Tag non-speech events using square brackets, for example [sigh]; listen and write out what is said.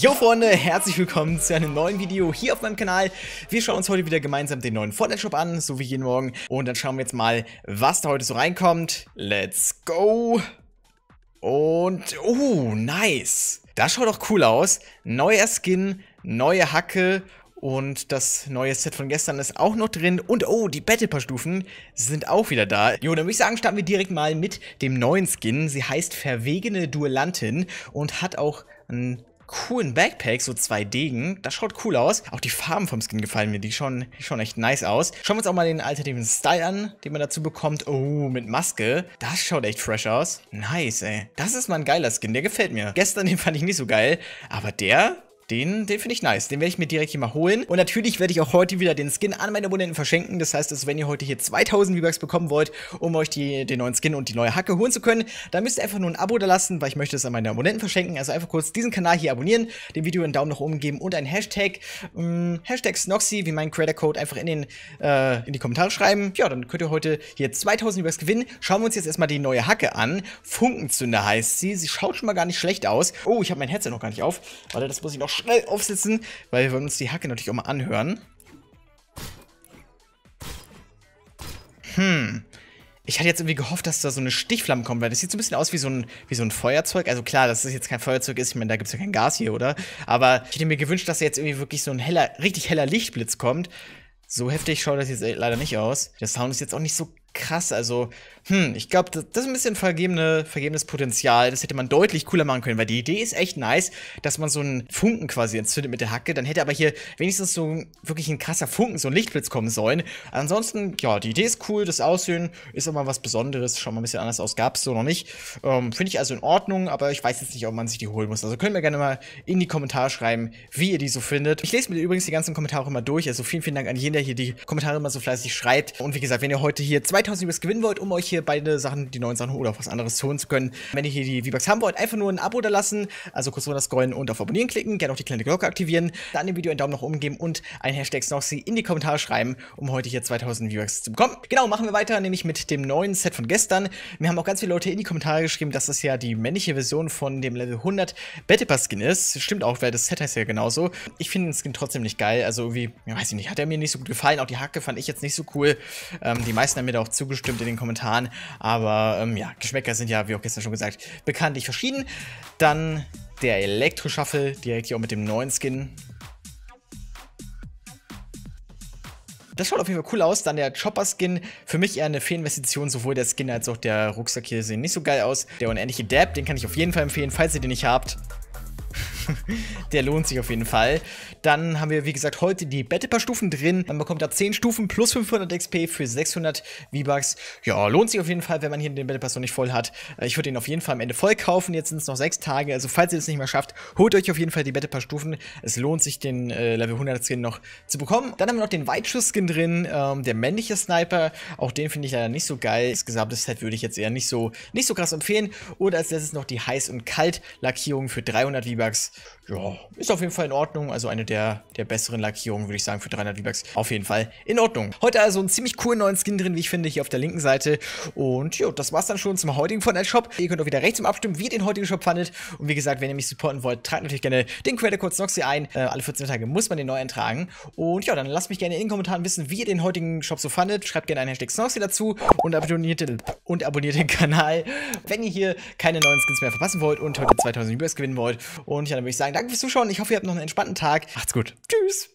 Jo Freunde, herzlich willkommen zu einem neuen Video hier auf meinem Kanal. Wir schauen uns heute wieder gemeinsam den neuen Fortnite Shop an, so wie jeden Morgen. Und dann schauen wir jetzt mal, was da heute so reinkommt. Let's go! Und, oh, nice! Das schaut doch cool aus. Neuer Skin, neue Hacke und das neue Set von gestern ist auch noch drin. Und oh, die Battle Pass Stufen sind auch wieder da. Jo, dann würde ich sagen, starten wir direkt mal mit dem neuen Skin. Sie heißt Verwegene Duellantin und hat auch ein coolen Backpack, so zwei Degen. Das schaut cool aus. Auch die Farben vom Skin gefallen mir, die schauen, die schauen echt nice aus. Schauen wir uns auch mal den alternativen Style an, den man dazu bekommt. Oh, mit Maske. Das schaut echt fresh aus. Nice, ey. Das ist mal ein geiler Skin, der gefällt mir. Gestern, den fand ich nicht so geil, aber der, den, den finde ich nice. Den werde ich mir direkt hier mal holen. Und natürlich werde ich auch heute wieder den Skin an meine Abonnenten verschenken. Das heißt, dass wenn ihr heute hier 2000 V-Bucks bekommen wollt, um euch die, den neuen Skin und die neue Hacke holen zu können, dann müsst ihr einfach nur ein Abo da lassen, weil ich möchte es an meine Abonnenten verschenken. Also einfach kurz diesen Kanal hier abonnieren, dem Video einen Daumen nach oben geben und ein Hashtag, mh, mm, Hashtag Snoxy, wie mein Creator Code, einfach in, den, äh, in die Kommentare schreiben. Ja, dann könnt ihr heute hier 2000 V-Bucks gewinnen. Schauen wir uns jetzt erstmal die neue Hacke an. Funkenzünder heißt sie. Sie schaut schon mal gar nicht schlecht aus. Oh, ich habe mein Headset noch gar nicht auf. Warte, das muss ich noch schnell aufsitzen, weil wir wollen uns die Hacke natürlich auch mal anhören. Hm. Ich hatte jetzt irgendwie gehofft, dass da so eine Stichflamme kommt, weil das sieht so ein bisschen aus wie so ein, wie so ein Feuerzeug. Also klar, dass es das jetzt kein Feuerzeug ist, ich meine, da gibt es ja kein Gas hier, oder? Aber ich hätte mir gewünscht, dass da jetzt irgendwie wirklich so ein heller, richtig heller Lichtblitz kommt. So heftig schaut das jetzt äh, leider nicht aus. Der Sound ist jetzt auch nicht so krass. Also, hm, ich glaube, das, das, ist ein bisschen vergebene, vergebenes Potenzial. Das hätte man deutlich cooler machen können, weil die Idee ist echt nice, dass man so einen Funken quasi entzündet mit der Hacke. Dann hätte aber hier wenigstens so wirklich ein krasser Funken, so ein Lichtblitz kommen sollen. Ansonsten, ja, die Idee ist cool, das Aussehen ist immer was Besonderes. Schaut mal ein bisschen anders aus, gab es so noch nicht. Ähm, Finde ich also in Ordnung, aber ich weiß jetzt nicht, ob man sich die holen muss. Also könnt ihr mir gerne mal in die Kommentare schreiben, wie ihr die so findet. Ich lese mir übrigens die ganzen Kommentare immer durch. Also vielen, vielen Dank an jeden, der hier die Kommentare immer so fleißig schreibt. Und wie gesagt, wenn ihr heute hier zwei 2000 V-Bucks gewinnen wollt, um euch hier beide Sachen, die neuen Sachen oder auch was anderes holen zu können. Wenn ihr hier die V-Bucks haben wollt, einfach nur ein Abo da lassen, also kurz runter scrollen und auf Abonnieren klicken, gerne auch die kleine Glocke aktivieren, dann dem Video einen Daumen nach oben geben und ein Hashtag Snoxy in die Kommentare schreiben, um heute hier 2000 V-Bucks zu bekommen. Genau, machen wir weiter, nämlich mit dem neuen Set von gestern. Mir haben auch ganz viele Leute in die Kommentare geschrieben, dass das ja die männliche Version von dem Level 100 Battle Pass Skin ist. Stimmt auch, weil das Set heißt ja genauso. Ich finde den Skin trotzdem nicht geil, also irgendwie, weiß ich nicht, hat er mir nicht so gut gefallen, auch die Hacke fand ich jetzt nicht so cool. Ähm, die meisten haben mir da auch zugestimmt in den Kommentaren. Aber ähm, ja, Geschmäcker sind ja, wie auch gestern schon gesagt, bekanntlich verschieden. Dann der Elektro-Shuffle, direkt hier auch mit dem neuen Skin. Das schaut auf jeden Fall cool aus. Dann der Chopper-Skin. Für mich eher eine Fehlinvestition. Sowohl der Skin als auch der Rucksack hier sehen nicht so geil aus. Der unendliche Dab, den kann ich auf jeden Fall empfehlen, falls ihr den nicht habt. [laughs] der lohnt sich auf jeden Fall. Dann haben wir, wie gesagt, heute die battle paar stufen drin. Man bekommt da 10 Stufen plus 500 XP für 600 V-Bucks. Ja, lohnt sich auf jeden Fall, wenn man hier den Battle Pass noch nicht voll hat. Äh, ich würde ihn auf jeden Fall am Ende voll kaufen. Jetzt sind es noch 6 Tage. Also, falls ihr es nicht mehr schafft, holt euch auf jeden Fall die Battle paar stufen Es lohnt sich, den äh, Level 100 Skin noch zu bekommen. Dann haben wir noch den Weitschuss-Skin drin. Ähm, der männliche Sniper. Auch den finde ich leider nicht so geil. Das gesamte Set würde ich jetzt eher nicht so, nicht so krass empfehlen. Und als letztes noch die Heiß- und Kalt-Lackierung für 300 V-Bucks ja, ist auf jeden Fall in Ordnung. Also eine der, der besseren Lackierungen, würde ich sagen, für 300 V-Bucks. Auf jeden Fall in Ordnung. Heute also einen ziemlich coolen neuen Skin drin, wie ich finde, hier auf der linken Seite. Und ja, das war's dann schon zum heutigen von Shop. Ihr könnt auch wieder rechts im Abstimmen, wie ihr den heutigen Shop fandet. Und wie gesagt, wenn ihr mich supporten wollt, tragt natürlich gerne den Code Snoxy ein. Äh, alle 14 Tage muss man den neu eintragen. Und ja, dann lasst mich gerne in den Kommentaren wissen, wie ihr den heutigen Shop so fandet. Schreibt gerne einen Hashtag Snoxy dazu und abonniert, den, und abonniert den Kanal, wenn ihr hier keine neuen Skins mehr verpassen wollt und heute 2000 V-Bucks gewinnen wollt. Und ja, dann würde ich sagen, danke fürs Zuschauen. Ich hoffe, ihr habt noch einen entspannten Tag. Macht's gut. Tschüss.